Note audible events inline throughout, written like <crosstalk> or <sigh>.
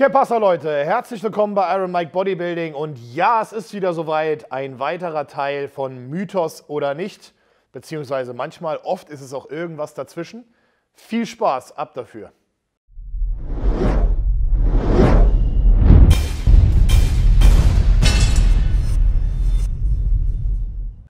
Que passa, Leute? Herzlich willkommen bei Iron Mike Bodybuilding. Und ja, es ist wieder soweit. Ein weiterer Teil von Mythos oder nicht. Beziehungsweise manchmal, oft ist es auch irgendwas dazwischen. Viel Spaß, ab dafür.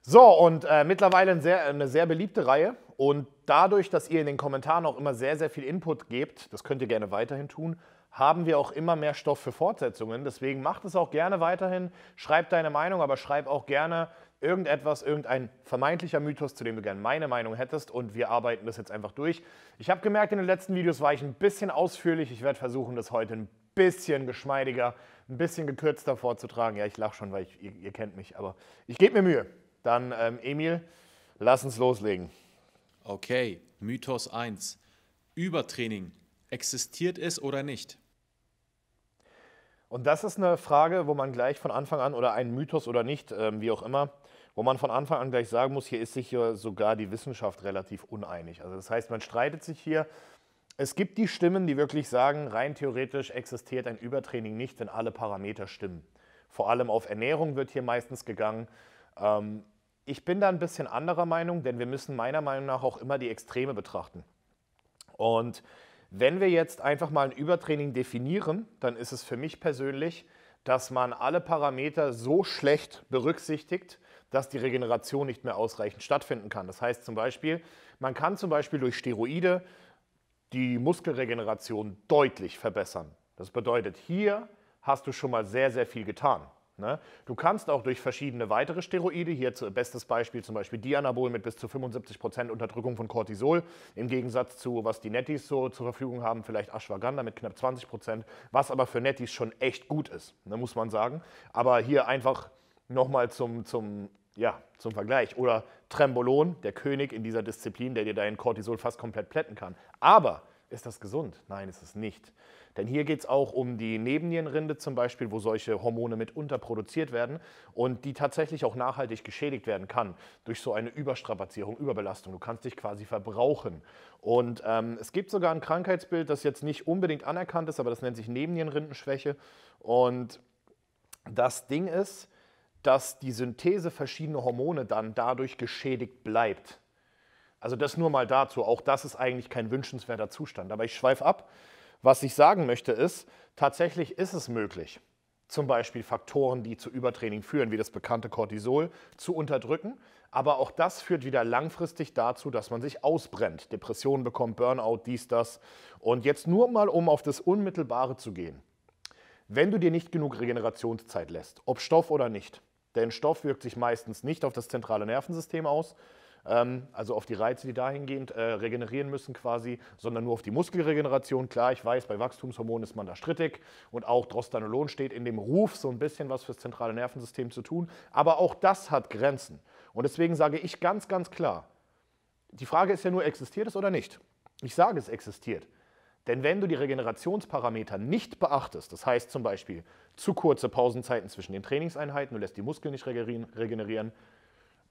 So, und äh, mittlerweile ein sehr, eine sehr beliebte Reihe. Und dadurch, dass ihr in den Kommentaren auch immer sehr, sehr viel Input gebt, das könnt ihr gerne weiterhin tun, haben wir auch immer mehr Stoff für Fortsetzungen. Deswegen macht es auch gerne weiterhin, schreib deine Meinung, aber schreib auch gerne irgendetwas, irgendein vermeintlicher Mythos, zu dem du gerne meine Meinung hättest und wir arbeiten das jetzt einfach durch. Ich habe gemerkt, in den letzten Videos war ich ein bisschen ausführlich. Ich werde versuchen, das heute ein bisschen geschmeidiger, ein bisschen gekürzter vorzutragen. Ja, ich lache schon, weil ich, ihr, ihr, kennt mich, aber ich gebe mir Mühe. Dann, ähm, Emil, lass uns loslegen. Okay, Mythos 1. Übertraining. Existiert es oder nicht? Und das ist eine Frage, wo man gleich von Anfang an, oder ein Mythos oder nicht, ähm, wie auch immer, wo man von Anfang an gleich sagen muss, hier ist sich hier sogar die Wissenschaft relativ uneinig. Also das heißt, man streitet sich hier. Es gibt die Stimmen, die wirklich sagen, rein theoretisch existiert ein Übertraining nicht, wenn alle Parameter stimmen. Vor allem auf Ernährung wird hier meistens gegangen. Ähm, ich bin da ein bisschen anderer Meinung, denn wir müssen meiner Meinung nach auch immer die Extreme betrachten. Und wenn wir jetzt einfach mal ein Übertraining definieren, dann ist es für mich persönlich, dass man alle Parameter so schlecht berücksichtigt, dass die Regeneration nicht mehr ausreichend stattfinden kann. Das heißt zum Beispiel, man kann zum Beispiel durch Steroide die Muskelregeneration deutlich verbessern. Das bedeutet, hier hast du schon mal sehr, sehr viel getan. Ne? Du kannst auch durch verschiedene weitere Steroide, hier bestes Beispiel zum Beispiel Dianabol mit bis zu 75% Unterdrückung von Cortisol, im Gegensatz zu, was die Nettis so zur Verfügung haben, vielleicht Ashwagandha mit knapp 20%, was aber für Nettis schon echt gut ist, ne, muss man sagen. Aber hier einfach nochmal zum, zum ja, zum Vergleich. Oder Trembolon, der König in dieser Disziplin, der dir deinen Cortisol fast komplett plätten kann. Aber ist das gesund? Nein, ist es nicht. Denn hier geht es auch um die Nebennierenrinde zum Beispiel, wo solche Hormone mitunter produziert werden und die tatsächlich auch nachhaltig geschädigt werden kann durch so eine Überstrapazierung, Überbelastung. Du kannst dich quasi verbrauchen. Und ähm, es gibt sogar ein Krankheitsbild, das jetzt nicht unbedingt anerkannt ist, aber das nennt sich Nebennierenrindenschwäche. Und das Ding ist, dass die Synthese verschiedener Hormone dann dadurch geschädigt bleibt. Also das nur mal dazu. Auch das ist eigentlich kein wünschenswerter Zustand. Aber ich schweife ab. Was ich sagen möchte ist, tatsächlich ist es möglich, zum Beispiel Faktoren, die zu Übertraining führen, wie das bekannte Cortisol, zu unterdrücken. Aber auch das führt wieder langfristig dazu, dass man sich ausbrennt, Depressionen bekommt, Burnout, dies, das. Und jetzt nur mal, um auf das Unmittelbare zu gehen. Wenn du dir nicht genug Regenerationszeit lässt, ob Stoff oder nicht, denn Stoff wirkt sich meistens nicht auf das zentrale Nervensystem aus, ähm, also auf die Reize, die dahingehend äh, regenerieren müssen quasi, sondern nur auf die Muskelregeneration. Klar, ich weiß, bei Wachstumshormonen ist man da strittig und auch Drostanolon steht in dem Ruf so ein bisschen was fürs zentrale Nervensystem zu tun, aber auch das hat Grenzen. Und deswegen sage ich ganz, ganz klar, die Frage ist ja nur, existiert es oder nicht? Ich sage, es existiert. Denn wenn du die Regenerationsparameter nicht beachtest, das heißt zum Beispiel zu kurze Pausenzeiten zwischen den Trainingseinheiten, du lässt die Muskeln nicht regenerieren,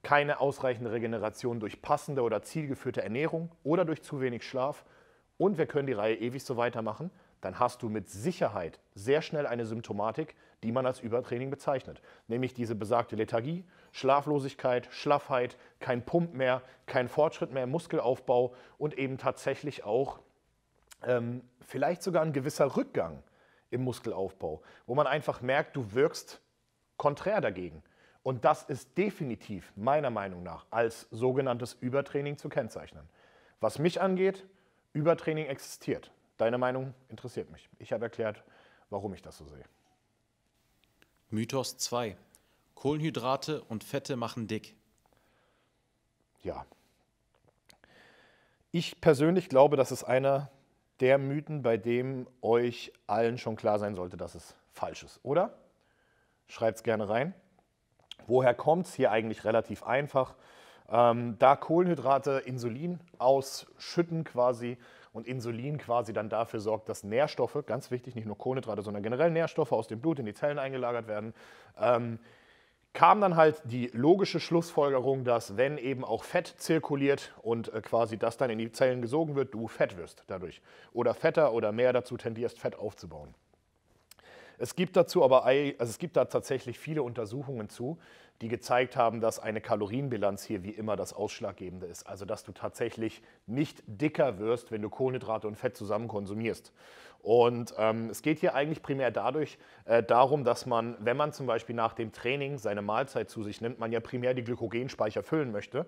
keine ausreichende Regeneration durch passende oder zielgeführte Ernährung oder durch zu wenig Schlaf und wir können die Reihe ewig so weitermachen, dann hast du mit Sicherheit sehr schnell eine Symptomatik, die man als Übertraining bezeichnet. Nämlich diese besagte Lethargie, Schlaflosigkeit, Schlaffheit, kein Pump mehr, kein Fortschritt mehr im Muskelaufbau und eben tatsächlich auch ähm, vielleicht sogar ein gewisser Rückgang im Muskelaufbau, wo man einfach merkt, du wirkst konträr dagegen. Und das ist definitiv meiner Meinung nach als sogenanntes Übertraining zu kennzeichnen. Was mich angeht, Übertraining existiert. Deine Meinung interessiert mich. Ich habe erklärt, warum ich das so sehe. Mythos 2. Kohlenhydrate und Fette machen dick. Ja. Ich persönlich glaube, das ist einer der Mythen, bei dem euch allen schon klar sein sollte, dass es falsch ist, oder? Schreibt es gerne rein. Woher kommt es hier eigentlich relativ einfach? Ähm, da Kohlenhydrate Insulin ausschütten quasi und Insulin quasi dann dafür sorgt, dass Nährstoffe, ganz wichtig, nicht nur Kohlenhydrate, sondern generell Nährstoffe aus dem Blut in die Zellen eingelagert werden, ähm, kam dann halt die logische Schlussfolgerung, dass wenn eben auch Fett zirkuliert und äh, quasi das dann in die Zellen gesogen wird, du fett wirst dadurch. Oder fetter oder mehr dazu tendierst, Fett aufzubauen. Es gibt dazu aber, also es gibt da tatsächlich viele Untersuchungen zu, die gezeigt haben, dass eine Kalorienbilanz hier wie immer das Ausschlaggebende ist. Also dass du tatsächlich nicht dicker wirst, wenn du Kohlenhydrate und Fett zusammen konsumierst. Und ähm, es geht hier eigentlich primär dadurch äh, darum, dass man, wenn man zum Beispiel nach dem Training seine Mahlzeit zu sich nimmt, man ja primär die Glykogenspeicher füllen möchte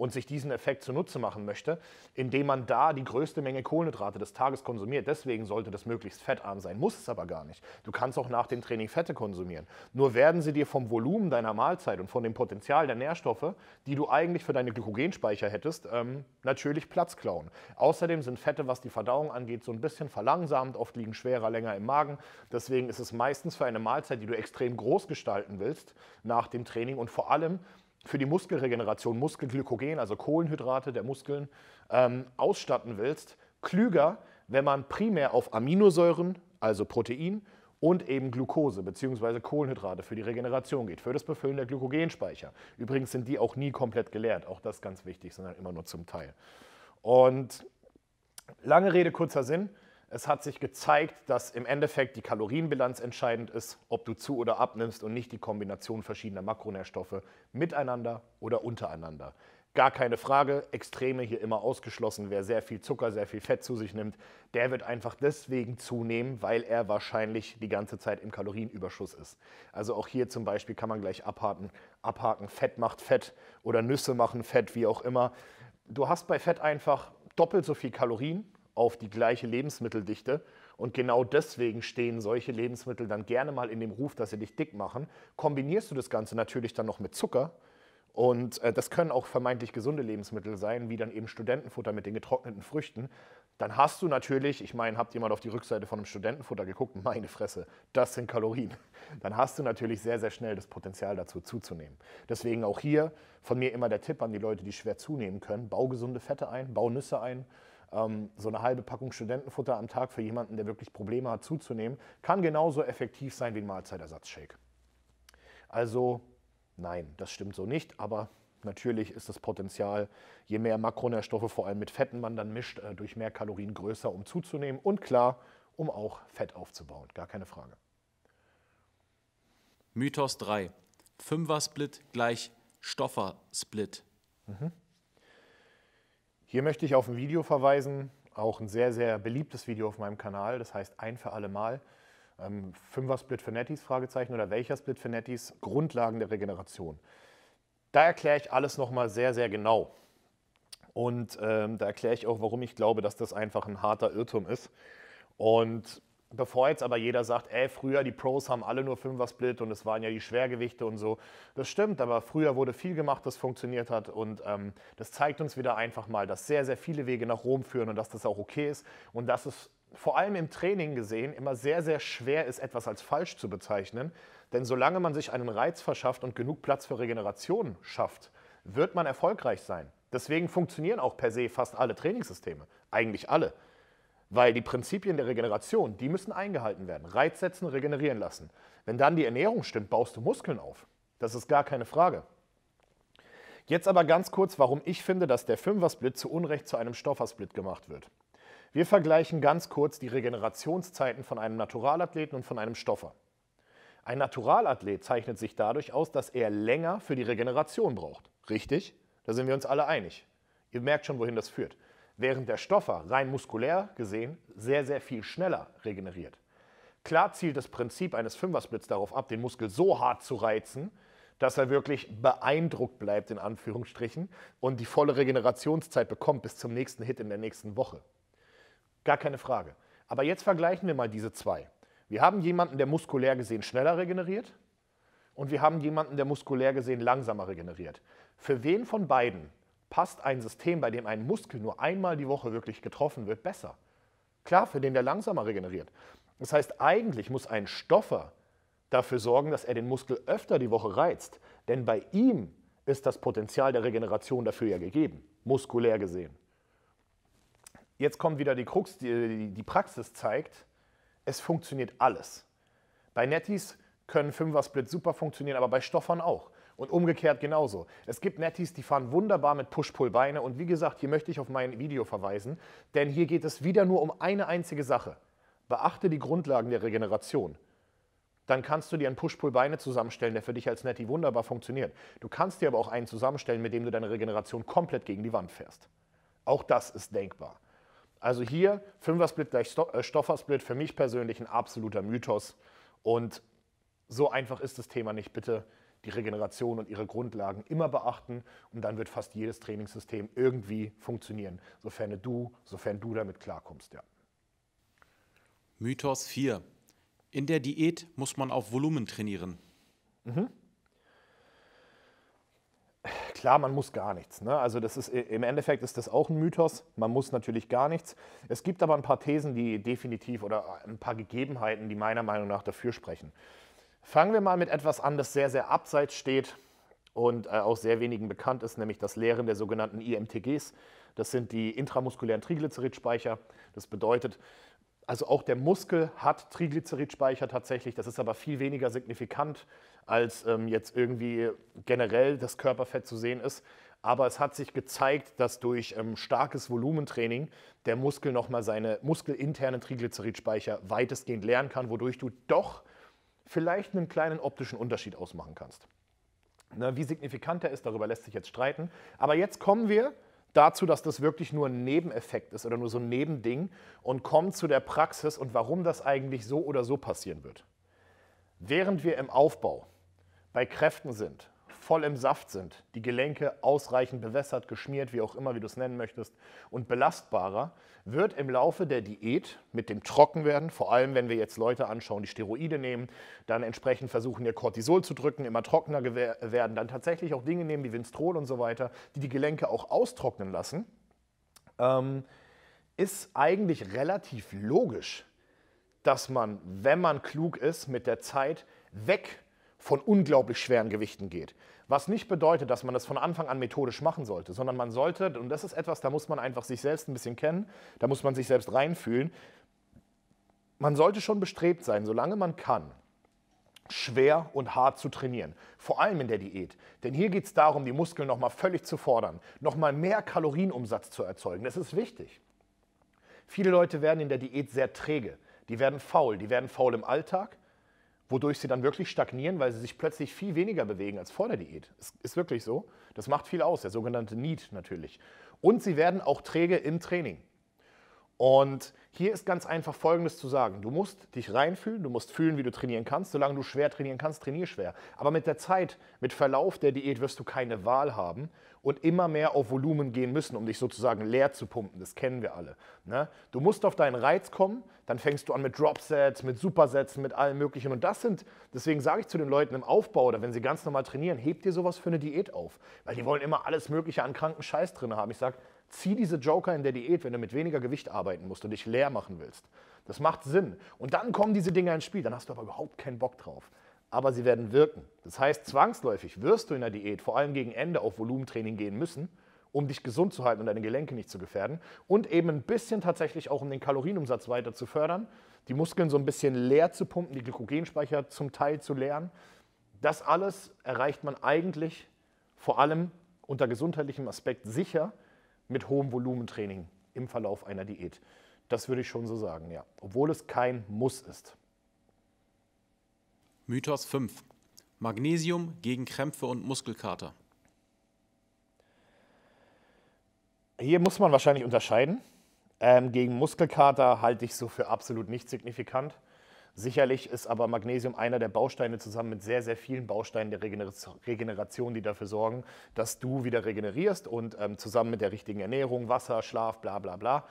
und sich diesen Effekt zunutze machen möchte, indem man da die größte Menge Kohlenhydrate des Tages konsumiert. Deswegen sollte das möglichst fettarm sein. Muss es aber gar nicht. Du kannst auch nach dem Training Fette konsumieren. Nur werden sie dir vom Volumen deiner Mahlzeit und von dem Potenzial der Nährstoffe, die du eigentlich für deine Glykogenspeicher hättest, ähm, natürlich Platz klauen. Außerdem sind Fette, was die Verdauung angeht, so ein bisschen verlangsamt. Oft liegen schwerer länger im Magen. Deswegen ist es meistens für eine Mahlzeit, die du extrem groß gestalten willst, nach dem Training und vor allem für die Muskelregeneration, Muskelglykogen, also Kohlenhydrate der Muskeln, ähm, ausstatten willst, klüger, wenn man primär auf Aminosäuren, also Protein, und eben Glucose bzw. Kohlenhydrate für die Regeneration geht, für das Befüllen der Glykogenspeicher. Übrigens sind die auch nie komplett geleert, auch das ganz wichtig, sondern immer nur zum Teil. Und lange Rede, kurzer Sinn, es hat sich gezeigt, dass im Endeffekt die Kalorienbilanz entscheidend ist, ob du zu oder abnimmst und nicht die Kombination verschiedener Makronährstoffe miteinander oder untereinander. Gar keine Frage, Extreme hier immer ausgeschlossen. Wer sehr viel Zucker, sehr viel Fett zu sich nimmt, der wird einfach deswegen zunehmen, weil er wahrscheinlich die ganze Zeit im Kalorienüberschuss ist. Also auch hier zum Beispiel kann man gleich abhaken, abhaken Fett macht Fett oder Nüsse machen Fett, wie auch immer. Du hast bei Fett einfach doppelt so viel Kalorien auf die gleiche Lebensmitteldichte. Und genau deswegen stehen solche Lebensmittel dann gerne mal in dem Ruf, dass sie dich dick machen. Kombinierst du das Ganze natürlich dann noch mit Zucker. Und äh, das können auch vermeintlich gesunde Lebensmittel sein, wie dann eben Studentenfutter mit den getrockneten Früchten. Dann hast du natürlich, ich meine, habt ihr mal auf die Rückseite von einem Studentenfutter geguckt? Meine Fresse, das sind Kalorien. Dann hast du natürlich sehr, sehr schnell das Potenzial dazu zuzunehmen. Deswegen auch hier von mir immer der Tipp an die Leute, die schwer zunehmen können: bau gesunde Fette ein, bau Nüsse ein ähm, so eine halbe Packung Studentenfutter am Tag für jemanden, der wirklich Probleme hat zuzunehmen, kann genauso effektiv sein wie ein Mahlzeitersatzshake. Also nein, das stimmt so nicht, aber natürlich ist das Potenzial, je mehr Makronährstoffe, vor allem mit Fetten man dann mischt, äh, durch mehr Kalorien größer, um zuzunehmen und klar, um auch Fett aufzubauen, gar keine Frage. Mythos 3. Fünfer-Split gleich Stoffer-Split. Mhm. Hier möchte ich auf ein Video verweisen, auch ein sehr, sehr beliebtes Video auf meinem Kanal, das heißt ein für alle Mal. Ähm, Fünfer-Split für Netties, Fragezeichen, oder welcher Split für Netties? Grundlagen der Regeneration. Da erkläre ich alles nochmal sehr, sehr genau. Und ähm, da erkläre ich auch, warum ich glaube, dass das einfach ein harter Irrtum ist. Und Bevor jetzt aber jeder sagt, ey, früher die Pros haben alle nur Fünfer Split und es waren ja die Schwergewichte und so. Das stimmt, aber früher wurde viel gemacht, das funktioniert hat und ähm, das zeigt uns wieder einfach mal, dass sehr, sehr viele Wege nach Rom führen und dass das auch okay ist und dass es vor allem im Training gesehen immer sehr, sehr schwer ist, etwas als falsch zu bezeichnen. Denn solange man sich einen Reiz verschafft und genug Platz für Regeneration schafft, wird man erfolgreich sein. Deswegen funktionieren auch per se fast alle Trainingssysteme, eigentlich alle. Weil die Prinzipien der Regeneration, die müssen eingehalten werden. Reiz setzen, regenerieren lassen. Wenn dann die Ernährung stimmt, baust du Muskeln auf. Das ist gar keine Frage. Jetzt aber ganz kurz, warum ich finde, dass der Fünfer-Split zu Unrecht zu einem Stoffer-Split gemacht wird. Wir vergleichen ganz kurz die Regenerationszeiten von einem Naturalathleten und von einem Stoffer. Ein Naturalathlet zeichnet sich dadurch aus, dass er länger für die Regeneration braucht. Richtig? Da sind wir uns alle einig. Ihr merkt schon, wohin das führt während der Stoffer rein muskulär gesehen sehr, sehr viel schneller regeneriert. Klar zielt das Prinzip eines Fünfer-Splits darauf ab, den Muskel so hart zu reizen, dass er wirklich beeindruckt bleibt, in Anführungsstrichen, und die volle Regenerationszeit bekommt bis zum nächsten Hit in der nächsten Woche. Gar keine Frage. Aber jetzt vergleichen wir mal diese zwei. Wir haben jemanden, der muskulär gesehen schneller regeneriert und wir haben jemanden, der muskulär gesehen langsamer regeneriert. Für wen von beiden passt ein System, bei dem ein Muskel nur einmal die Woche wirklich getroffen wird, besser. Klar, für den, der langsamer regeneriert. Das heißt, eigentlich muss ein Stoffer dafür sorgen, dass er den Muskel öfter die Woche reizt. Denn bei ihm ist das Potenzial der Regeneration dafür ja gegeben, muskulär gesehen. Jetzt kommt wieder die Krux, die, die Praxis zeigt, es funktioniert alles. Bei Nettis können fünfer split super funktionieren, aber bei Stoffern auch. Und umgekehrt genauso. Es gibt Netties, die fahren wunderbar mit Push-Pull-Beine. Und wie gesagt, hier möchte ich auf mein Video verweisen, denn hier geht es wieder nur um eine einzige Sache. Beachte die Grundlagen der Regeneration dann kannst du dir einen Push-Pull-Beine zusammenstellen, der für dich als Netty wunderbar funktioniert. Du kannst dir aber auch einen zusammenstellen, mit dem du deine Regeneration komplett gegen die Wand fährst. Auch das ist denkbar. Also hier, Fünfer-Split gleich äh, Stoffer-Split, für mich persönlich ein absoluter Mythos. Und so einfach ist das Thema nicht. Bitte die Regeneration und ihre Grundlagen immer beachten und dann wird fast jedes Trainingssystem irgendwie funktionieren, sofern du, sofern du damit klarkommst, ja. Mythos 4. In der Diät muss man auf Volumen trainieren. Mhm klar, man muss gar nichts. Ne? Also das ist im Endeffekt ist das auch ein Mythos. Man muss natürlich gar nichts. Es gibt aber ein paar Thesen, die definitiv oder ein paar Gegebenheiten, die meiner Meinung nach dafür sprechen. Fangen wir mal mit etwas an, das sehr, sehr abseits steht und äh, auch sehr wenigen bekannt ist, nämlich das Leeren der sogenannten IMTGs. Das sind die intramuskulären Triglyceridspeicher. Das bedeutet, also auch der Muskel hat Triglyceridspeicher tatsächlich. Das ist aber viel weniger signifikant, als ähm, jetzt irgendwie generell das Körperfett zu sehen ist. Aber es hat sich gezeigt, dass durch ähm, starkes Volumentraining der Muskel nochmal seine muskelinternen Triglyceridspeicher weitestgehend leeren kann, wodurch du doch vielleicht einen kleinen optischen Unterschied ausmachen kannst. Ne, wie signifikant er ist, darüber lässt sich jetzt streiten. Aber jetzt kommen wir dazu, dass das wirklich nur ein Nebeneffekt ist oder nur so ein Nebending und kommen zu der Praxis und warum das eigentlich so oder so passieren wird. Während wir im Aufbau bei Kräften sind, voll im Saft sind, die Gelenke ausreichend bewässert, geschmiert, wie auch immer, wie du es nennen möchtest, und belastbarer, wird im Laufe der Diät mit dem Trockenwerden, vor allem wenn wir jetzt Leute anschauen, die Steroide nehmen, dann entsprechend versuchen, ihr Cortisol zu drücken, immer trockener werden, dann tatsächlich auch Dinge nehmen wie Winstrol und so weiter, die die Gelenke auch austrocknen lassen, ähm, ist eigentlich relativ logisch, dass man, wenn man klug ist, mit der Zeit weg von unglaublich schweren Gewichten geht. Was nicht bedeutet, dass man das von Anfang an methodisch machen sollte, sondern man sollte, und das ist etwas, da muss man einfach sich selbst ein bisschen kennen, da muss man sich selbst reinfühlen, man sollte schon bestrebt sein, solange man kann, schwer und hart zu trainieren. Vor allem in der Diät. Denn hier geht es darum, die Muskeln nochmal völlig zu fordern, nochmal mehr Kalorienumsatz zu erzeugen. Das ist wichtig. Viele Leute werden in der Diät sehr träge. Die werden faul. Die werden faul im Alltag, wodurch sie dann wirklich stagnieren, weil sie sich plötzlich viel weniger bewegen als vor der Diät. Es ist wirklich so. Das macht viel aus, der sogenannte Need natürlich. Und sie werden auch träge im Training. Und hier ist ganz einfach Folgendes zu sagen. Du musst dich reinfühlen, du musst fühlen, wie du trainieren kannst. Solange du schwer trainieren kannst, trainier schwer. Aber mit der Zeit, mit Verlauf der Diät wirst du keine Wahl haben und immer mehr auf Volumen gehen müssen, um dich sozusagen leer zu pumpen. Das kennen wir alle. Ne? Du musst auf deinen Reiz kommen, dann fängst du an mit Dropsets, mit Supersätzen, mit allem Möglichen. Und das sind, deswegen sage ich zu den Leuten im Aufbau oder wenn sie ganz normal trainieren, hebt dir sowas für eine Diät auf. Weil die wollen immer alles Mögliche an kranken Scheiß drin haben. Ich sage, Zieh diese Joker in der Diät, wenn du mit weniger Gewicht arbeiten musst und dich leer machen willst. Das macht Sinn. Und dann kommen diese Dinge ins Spiel. Dann hast du aber überhaupt keinen Bock drauf. Aber sie werden wirken. Das heißt, zwangsläufig wirst du in der Diät, vor allem gegen Ende, auf Volumentraining gehen müssen, um dich gesund zu halten und deine Gelenke nicht zu gefährden. Und eben ein bisschen tatsächlich auch, um den Kalorienumsatz weiter zu fördern, die Muskeln so ein bisschen leer zu pumpen, die Glykogenspeicher zum Teil zu leeren. Das alles erreicht man eigentlich vor allem unter gesundheitlichem Aspekt sicher, mit hohem Volumentraining im Verlauf einer Diät. Das würde ich schon so sagen, ja. Obwohl es kein Muss ist. Mythos 5. Magnesium gegen Krämpfe und Muskelkater. Hier muss man wahrscheinlich unterscheiden. Ähm, gegen Muskelkater halte ich so für absolut nicht signifikant. Sicherlich ist aber Magnesium einer der Bausteine zusammen mit sehr, sehr vielen Bausteinen der Regeneration, die dafür sorgen, dass du wieder regenerierst und ähm, zusammen mit der richtigen Ernährung, Wasser, Schlaf, bla bla bla.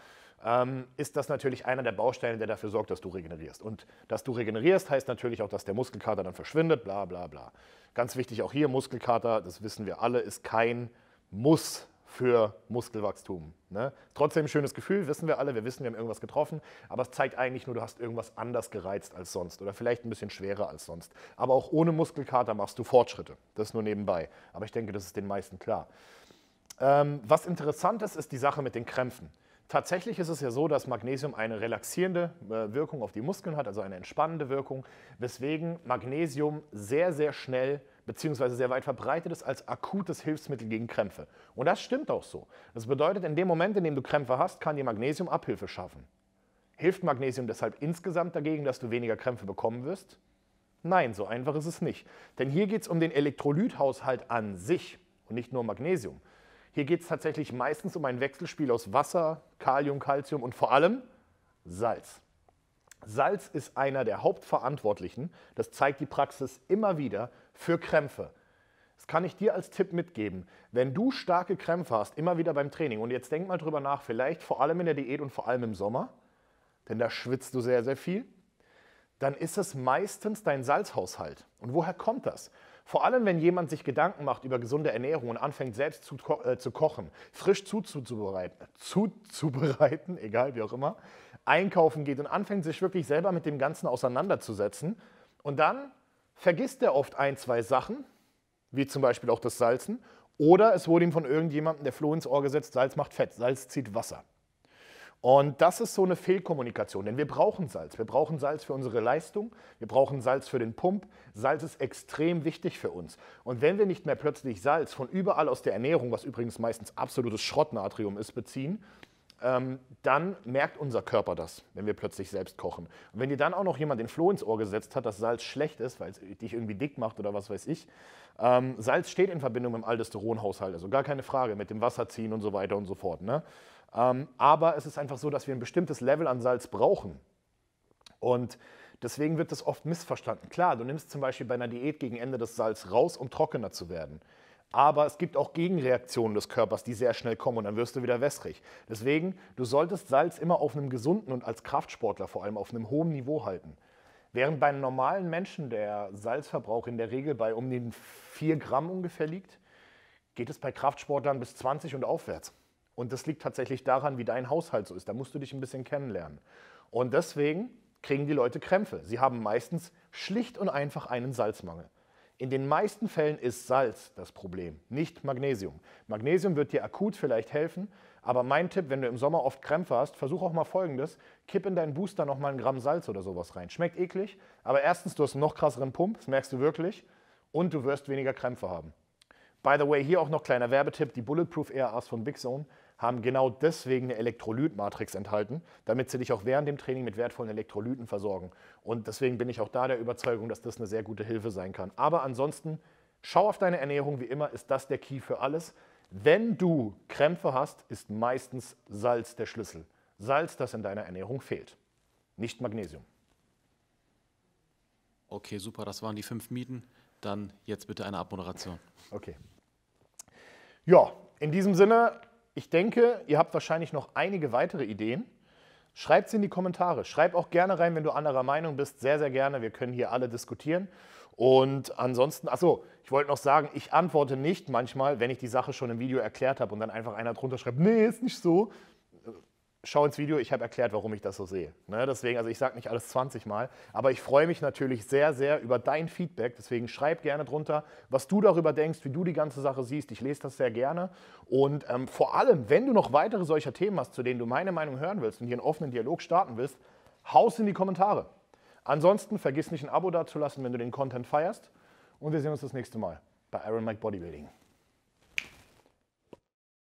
Ähm, ist das natürlich einer der Bausteine, der dafür sorgt, dass du regenerierst. Und dass du regenerierst, heißt natürlich auch, dass der Muskelkater dann verschwindet, bla bla bla. Ganz wichtig auch hier, Muskelkater, das wissen wir alle, ist kein Muss für Muskelwachstum. Ne? Trotzdem ein schönes Gefühl, wissen wir alle, wir wissen, wir haben irgendwas getroffen, aber es zeigt eigentlich nur, du hast irgendwas anders gereizt als sonst oder vielleicht ein bisschen schwerer als sonst. Aber auch ohne Muskelkater machst du Fortschritte, das nur nebenbei. Aber ich denke, das ist den meisten klar. Ähm, was interessant ist, ist die Sache mit den Krämpfen. Tatsächlich ist es ja so, dass Magnesium eine relaxierende äh, Wirkung auf die Muskeln hat, also eine entspannende Wirkung, weswegen Magnesium sehr, sehr schnell beziehungsweise sehr weit verbreitet ist als akutes Hilfsmittel gegen Krämpfe. Und das stimmt auch so. Das bedeutet, in dem Moment, in dem du Krämpfe hast, kann dir Magnesium Abhilfe schaffen. Hilft Magnesium deshalb insgesamt dagegen, dass du weniger Krämpfe bekommen wirst? Nein, so einfach ist es nicht. Denn hier geht es um den Elektrolythaushalt an sich und nicht nur Magnesium. Hier geht es tatsächlich meistens um ein Wechselspiel aus Wasser, Kalium, Calcium und vor allem Salz. Salz ist einer der Hauptverantwortlichen, das zeigt die Praxis immer wieder, für Krämpfe. Das kann ich dir als Tipp mitgeben. Wenn du starke Krämpfe hast, immer wieder beim Training, und jetzt denk mal drüber nach, vielleicht vor allem in der Diät und vor allem im Sommer, denn da schwitzt du sehr, sehr viel, dann ist es meistens dein Salzhaushalt. Und woher kommt das? Vor allem, wenn jemand sich Gedanken macht über gesunde Ernährung und anfängt, selbst zu, ko äh, zu kochen, frisch zuzubereiten, zuzubereiten, <laughs> egal wie auch immer, einkaufen geht und anfängt, sich wirklich selber mit dem Ganzen auseinanderzusetzen. Und dann vergisst er oft ein, zwei Sachen, wie zum Beispiel auch das Salzen. Oder es wurde ihm von irgendjemandem, der Floh ins Ohr gesetzt, Salz macht Fett, Salz zieht Wasser. Und das ist so eine Fehlkommunikation, denn wir brauchen Salz. Wir brauchen Salz für unsere Leistung, wir brauchen Salz für den Pump. Salz ist extrem wichtig für uns. Und wenn wir nicht mehr plötzlich Salz von überall aus der Ernährung, was übrigens meistens absolutes Schrottnatrium ist, beziehen, ähm, dann merkt unser Körper das, wenn wir plötzlich selbst kochen. Und wenn dir dann auch noch jemand den Floh ins Ohr gesetzt hat, dass Salz schlecht ist, weil es dich irgendwie dick macht oder was weiß ich, ähm, Salz steht in Verbindung mit dem Aldosteronhaushalt, also gar keine Frage, mit dem Wasserziehen und so weiter und so fort. Ne? Ähm, aber es ist einfach so, dass wir ein bestimmtes Level an Salz brauchen. Und deswegen wird das oft missverstanden. Klar, du nimmst zum Beispiel bei einer Diät gegen Ende das Salz raus, um trockener zu werden. Aber es gibt auch Gegenreaktionen des Körpers, die sehr schnell kommen und dann wirst du wieder wässrig. Deswegen, du solltest Salz immer auf einem gesunden und als Kraftsportler vor allem auf einem hohen Niveau halten. Während bei einem normalen Menschen der Salzverbrauch in der Regel bei um den 4 Gramm ungefähr liegt, geht es bei Kraftsportlern bis 20 und aufwärts. Und das liegt tatsächlich daran, wie dein Haushalt so ist. Da musst du dich ein bisschen kennenlernen. Und deswegen kriegen die Leute Krämpfe. Sie haben meistens schlicht und einfach einen Salzmangel. In den meisten Fällen ist Salz das Problem, nicht Magnesium. Magnesium wird dir akut vielleicht helfen, aber mein Tipp, wenn du im Sommer oft Krämpfe hast, versuch auch mal folgendes: Kipp in deinen Booster noch mal einen Gramm Salz oder sowas rein. Schmeckt eklig, aber erstens, du hast einen noch krasseren Pump, das merkst du wirklich, und du wirst weniger Krämpfe haben. By the way, hier auch noch kleiner Werbetipp: die Bulletproof ERAs von Big Zone haben genau deswegen eine Elektrolytmatrix enthalten, damit sie dich auch während dem Training mit wertvollen Elektrolyten versorgen. Und deswegen bin ich auch da der Überzeugung, dass das eine sehr gute Hilfe sein kann. Aber ansonsten, schau auf deine Ernährung, wie immer ist das der Key für alles. Wenn du Krämpfe hast, ist meistens Salz der Schlüssel. Salz, das in deiner Ernährung fehlt, nicht Magnesium. Okay, super, das waren die fünf Mieten. Dann jetzt bitte eine Abmoderation. Okay. Ja, in diesem Sinne, ich denke, ihr habt wahrscheinlich noch einige weitere Ideen. Schreibt sie in die Kommentare. Schreib auch gerne rein, wenn du anderer Meinung bist. Sehr, sehr gerne. Wir können hier alle diskutieren. Und ansonsten, achso, ich wollte noch sagen, ich antworte nicht manchmal, wenn ich die Sache schon im Video erklärt habe und dann einfach einer drunter schreibt, nee, ist nicht so schau ins Video, ich habe erklärt, warum ich das so sehe. Ne? Deswegen, also ich sage nicht alles 20 Mal, aber ich freue mich natürlich sehr, sehr über dein Feedback. Deswegen schreib gerne drunter, was du darüber denkst, wie du die ganze Sache siehst. Ich lese das sehr gerne. Und ähm, vor allem, wenn du noch weitere solcher Themen hast, zu denen du meine Meinung hören willst und hier einen offenen Dialog starten willst, haus in die Kommentare. Ansonsten vergiss nicht ein Abo dazulassen, wenn du den Content feierst. Und wir sehen uns das nächste Mal bei Iron Mike Bodybuilding.